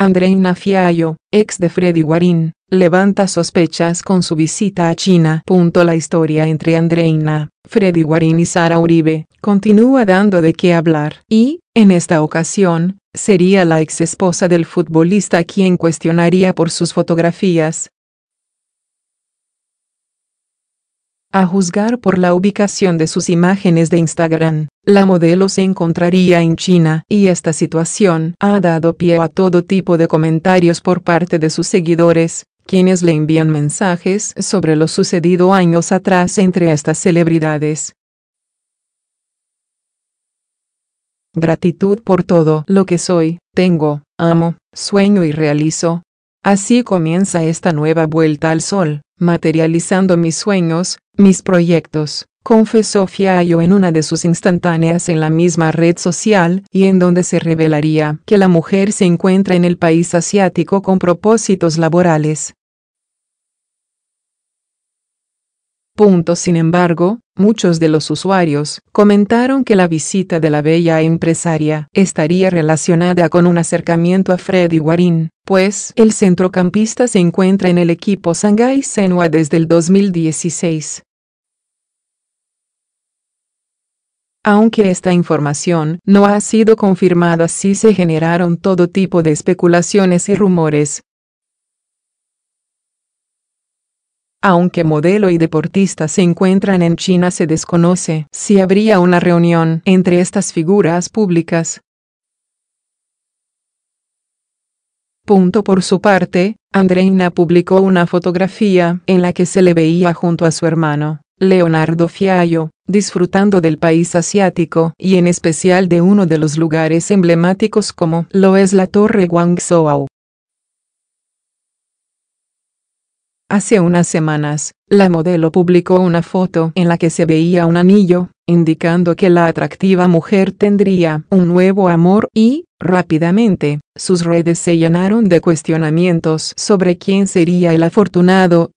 Andreina Fiallo, ex de Freddy Guarín, levanta sospechas con su visita a China. la historia entre Andreina, Freddy Guarín y Sara Uribe continúa dando de qué hablar. Y, en esta ocasión, sería la ex esposa del futbolista quien cuestionaría por sus fotografías. A juzgar por la ubicación de sus imágenes de Instagram, la modelo se encontraría en China y esta situación ha dado pie a todo tipo de comentarios por parte de sus seguidores, quienes le envían mensajes sobre lo sucedido años atrás entre estas celebridades. Gratitud por todo lo que soy, tengo, amo, sueño y realizo. Así comienza esta nueva vuelta al sol, materializando mis sueños, mis proyectos, confesó Fiallo en una de sus instantáneas en la misma red social, y en donde se revelaría que la mujer se encuentra en el país asiático con propósitos laborales. Punto. Sin embargo, muchos de los usuarios comentaron que la visita de la bella empresaria estaría relacionada con un acercamiento a Freddy Guarín, pues el centrocampista se encuentra en el equipo Shanghai Senua desde el 2016. Aunque esta información no ha sido confirmada, sí se generaron todo tipo de especulaciones y rumores. Aunque modelo y deportista se encuentran en China, se desconoce si habría una reunión entre estas figuras públicas. Punto por su parte, Andreina publicó una fotografía en la que se le veía junto a su hermano. Leonardo Fiallo, disfrutando del país asiático y en especial de uno de los lugares emblemáticos como lo es la Torre Guangzhou. Hace unas semanas, la modelo publicó una foto en la que se veía un anillo, indicando que la atractiva mujer tendría un nuevo amor y, rápidamente, sus redes se llenaron de cuestionamientos sobre quién sería el afortunado